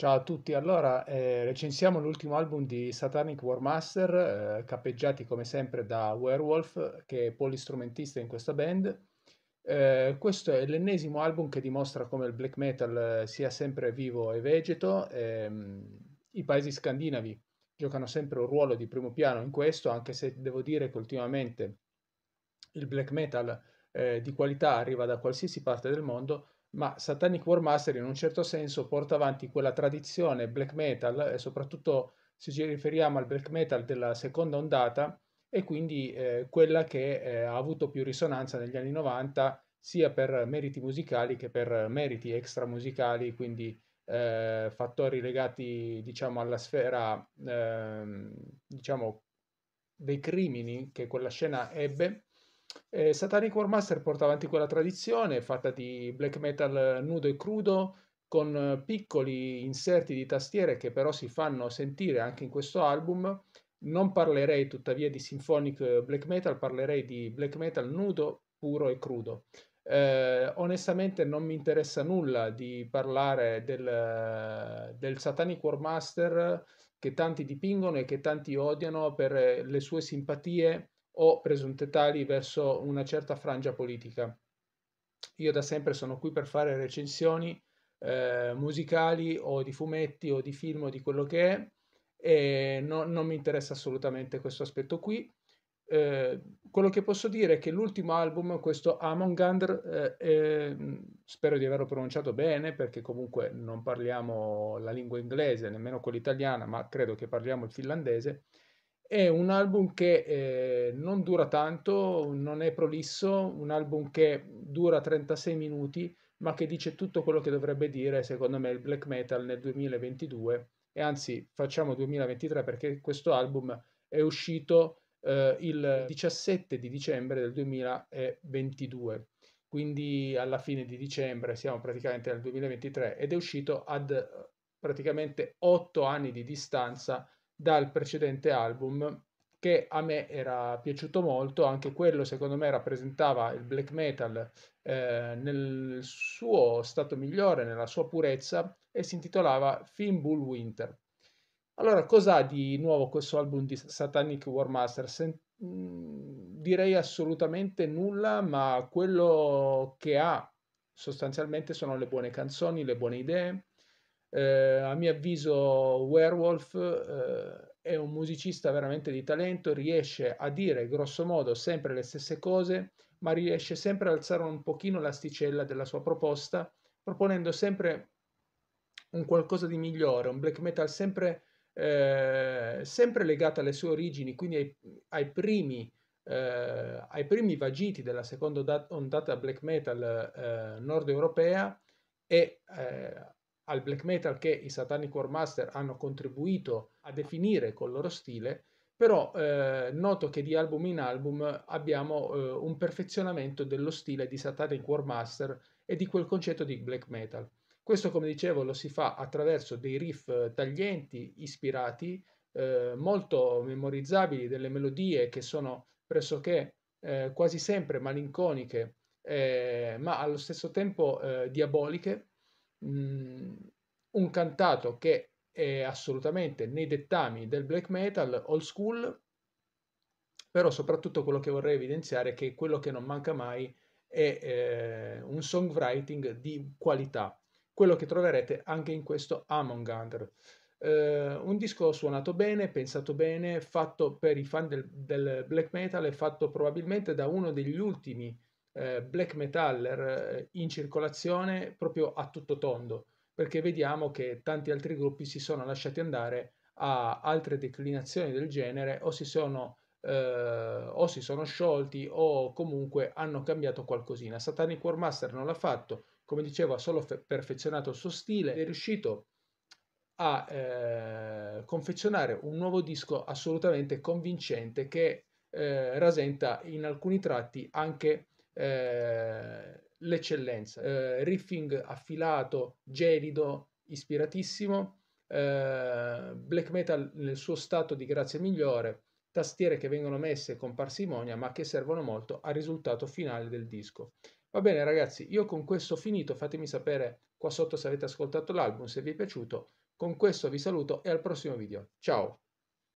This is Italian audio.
Ciao a tutti, allora eh, recensiamo l'ultimo album di Satanic Warmaster, eh, cappeggiati come sempre da Werewolf, che è polistrumentista in questa band. Eh, questo è l'ennesimo album che dimostra come il black metal eh, sia sempre vivo e vegeto. Ehm, I paesi scandinavi giocano sempre un ruolo di primo piano in questo, anche se devo dire che ultimamente il black metal eh, di qualità arriva da qualsiasi parte del mondo, ma Satanic War Master in un certo senso porta avanti quella tradizione black metal e soprattutto se ci riferiamo al black metal della seconda ondata e quindi eh, quella che eh, ha avuto più risonanza negli anni 90 sia per meriti musicali che per meriti extra musicali, quindi eh, fattori legati diciamo alla sfera ehm, diciamo dei crimini che quella scena ebbe eh, Satanic War Master porta avanti quella tradizione fatta di black metal eh, nudo e crudo, con eh, piccoli inserti di tastiere che però si fanno sentire anche in questo album. Non parlerei tuttavia di symphonic eh, black metal, parlerei di black metal nudo, puro e crudo. Eh, onestamente non mi interessa nulla di parlare del, del Satanic War Master che tanti dipingono e che tanti odiano per le sue simpatie o presunte tali verso una certa frangia politica. Io da sempre sono qui per fare recensioni eh, musicali o di fumetti o di film o di quello che è e no, non mi interessa assolutamente questo aspetto qui. Eh, quello che posso dire è che l'ultimo album, questo Among eh, eh, spero di averlo pronunciato bene perché comunque non parliamo la lingua inglese, nemmeno quella italiana, ma credo che parliamo il finlandese, è un album che eh, non dura tanto, non è prolisso, un album che dura 36 minuti, ma che dice tutto quello che dovrebbe dire, secondo me, il black metal nel 2022, e anzi facciamo 2023 perché questo album è uscito eh, il 17 di dicembre del 2022 quindi alla fine di dicembre, siamo praticamente nel 2023, ed è uscito ad praticamente otto anni di distanza dal precedente album che a me era piaciuto molto, anche quello secondo me rappresentava il black metal eh, nel suo stato migliore, nella sua purezza e si intitolava Bull Winter. Allora, cos'ha di nuovo questo album di Satanic War Master? Sen- mm, direi assolutamente nulla, ma quello che ha sostanzialmente sono le buone canzoni, le buone idee, eh, a mio avviso Werewolf eh, è un musicista veramente di talento, riesce a dire grosso modo sempre le stesse cose, ma riesce sempre ad alzare un pochino l'asticella della sua proposta, proponendo sempre un qualcosa di migliore, un black metal sempre, eh, sempre legato alle sue origini, quindi ai, ai primi eh, ai primi vagiti della seconda ondata black metal eh, nord europea e eh, al black metal che i Satanic War Master hanno contribuito a definire col loro stile, però eh, noto che di album in album abbiamo eh, un perfezionamento dello stile di Satanic War Master e di quel concetto di black metal. Questo, come dicevo, lo si fa attraverso dei riff eh, taglienti, ispirati, eh, molto memorizzabili, delle melodie che sono pressoché eh, quasi sempre malinconiche, eh, ma allo stesso tempo diaboliche, mh, un cantato che è assolutamente nei dettami del black metal old school, però soprattutto quello che vorrei evidenziare è che quello che non manca mai è eh, un songwriting di qualità, quello che troverete anche in questo Among Under. Eh, un disco suonato bene, pensato bene, fatto per i fan del, del black metal e fatto probabilmente da uno degli ultimi eh, black metaller eh, in circolazione proprio a tutto tondo, perché vediamo che tanti altri gruppi si sono lasciati andare a altre declinazioni del genere o si sono, eh, o si sono sciolti o comunque hanno cambiato qualcosina. Satanic War Master non l'ha fatto, come dicevo ha solo perfezionato il suo stile, ed è riuscito a eh, confezionare un nuovo disco assolutamente convincente che eh, rasenta in alcuni tratti anche eh, l'eccellenza. Eh, riffing affilato, gelido, ispiratissimo, eh, black metal nel suo stato di grazia migliore, tastiere che vengono messe con parsimonia ma che servono molto al risultato finale del disco. Va bene ragazzi, io con questo ho finito, fatemi sapere qua sotto se avete ascoltato l'album, se vi è piaciuto. Con questo vi saluto e al prossimo video. Ciao!